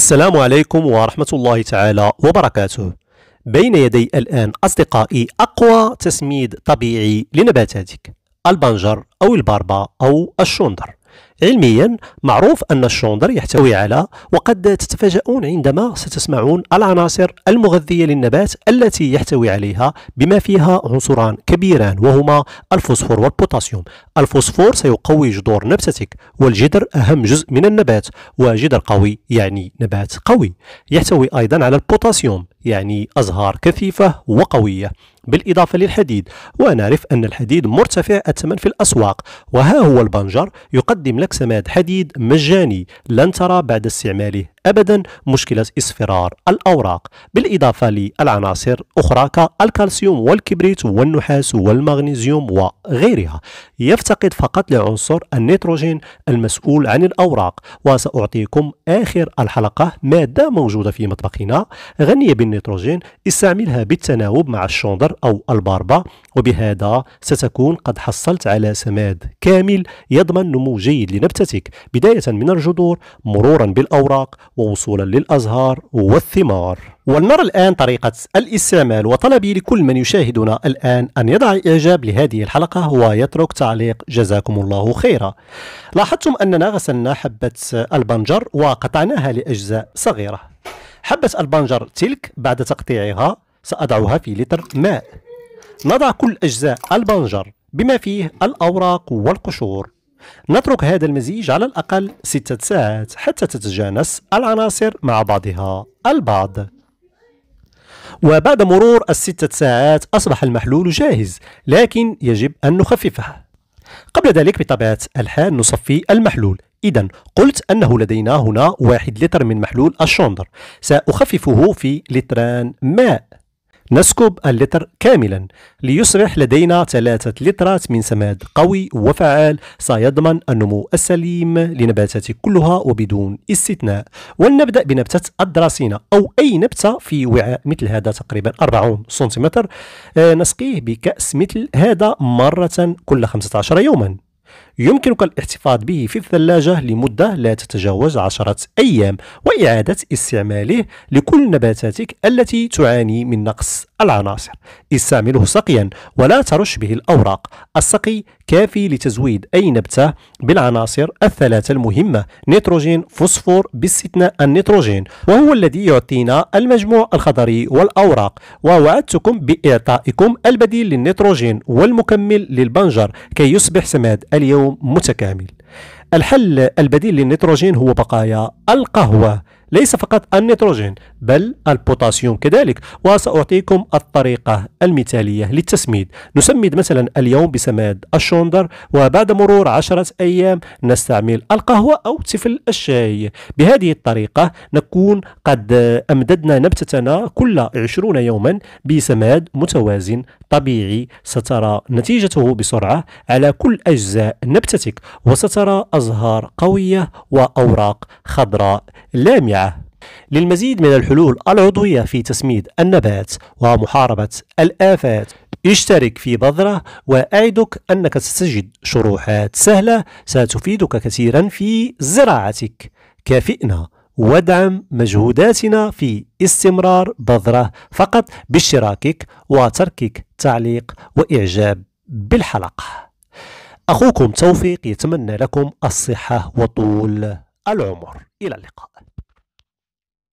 السلام عليكم ورحمة الله تعالى وبركاته بين يدي الآن أصدقائي أقوى تسميد طبيعي لنباتاتك البنجر أو الباربا أو الشندر علميا معروف أن الشوندر يحتوي على وقد تتفاجؤون عندما ستسمعون العناصر المغذية للنبات التي يحتوي عليها بما فيها عنصران كبيران وهما الفوسفور والبوتاسيوم الفوسفور سيقوي جذور نبتتك والجدر أهم جزء من النبات وجدر قوي يعني نبات قوي يحتوي أيضا على البوتاسيوم يعني أزهار كثيفة وقوية بالإضافة للحديد ونعرف أن الحديد مرتفع الثمن في الأسواق وها هو البنجر يقدم لك سماد حديد مجاني لن ترى بعد استعماله أبدا مشكلة اصفرار الأوراق بالإضافة للعناصر أخرى كالكالسيوم والكبريت والنحاس والمغنيزيوم وغيرها يفتقد فقط لعنصر النيتروجين المسؤول عن الأوراق وسأعطيكم آخر الحلقة مادة موجودة في مطبخنا غنية بالنيتروجين استعملها بالتناوب مع الشندر أو الباربا وبهذا ستكون قد حصلت على سماد كامل يضمن نمو جيد لنبتتك بداية من الجذور مرورا بالأوراق ووصولا للأزهار والثمار ولنرى الآن طريقة الاستعمال وطلبي لكل من يشاهدنا الآن أن يضع إعجاب لهذه الحلقة ويترك تعليق جزاكم الله خيرا لاحظتم أننا غسلنا حبة البنجر وقطعناها لأجزاء صغيرة حبة البنجر تلك بعد تقطيعها سأضعها في لتر ماء نضع كل أجزاء البنجر بما فيه الأوراق والقشور نترك هذا المزيج على الأقل ستة ساعات حتى تتجانس العناصر مع بعضها البعض وبعد مرور الستة ساعات أصبح المحلول جاهز لكن يجب أن نخففه قبل ذلك بطبيعة الحال نصفي المحلول إذا قلت أنه لدينا هنا واحد لتر من محلول الشندر سأخففه في لتران ماء نسكب اللتر كاملا ليصبح لدينا ثلاثة لترات من سماد قوي وفعال سيضمن النمو السليم لنباتات كلها وبدون استثناء ولنبدأ بنبتة الدراسينة أو أي نبتة في وعاء مثل هذا تقريبا 40 سنتيمتر آه، نسقيه بكأس مثل هذا مرة كل 15 يوما يمكنك الاحتفاظ به في الثلاجة لمدة لا تتجاوز عشرة أيام وإعادة استعماله لكل نباتاتك التي تعاني من نقص العناصر استعمله سقيا ولا ترش به الأوراق السقي كافي لتزويد أي نبتة بالعناصر الثلاثة المهمة نيتروجين فوسفور باستثناء النيتروجين وهو الذي يعطينا المجموع الخضري والأوراق ووعدتكم بإعطائكم البديل للنيتروجين والمكمل للبنجر كي يصبح سماد اليوم متكامل الحل البديل للنيتروجين هو بقايا القهوة ليس فقط النيتروجين بل البوتاسيوم كذلك وسأعطيكم الطريقة المثالية للتسميد نسمد مثلا اليوم بسماد الشوندر وبعد مرور عشرة أيام نستعمل القهوة أو تفل الشاي بهذه الطريقة نكون قد أمددنا نبتتنا كل 20 يوما بسماد متوازن طبيعي سترى نتيجته بسرعة على كل أجزاء نبتتك وسترى أزهار قوية وأوراق خضراء لامعة للمزيد من الحلول العضوية في تسميد النبات ومحاربة الآفات اشترك في بذرة وأعدك أنك ستجد شروحات سهلة ستفيدك كثيرا في زراعتك كافئنا ودعم مجهوداتنا في استمرار بذرة فقط باشتراكك وتركك تعليق وإعجاب بالحلقة أخوكم توفيق يتمنى لكم الصحة وطول العمر إلى اللقاء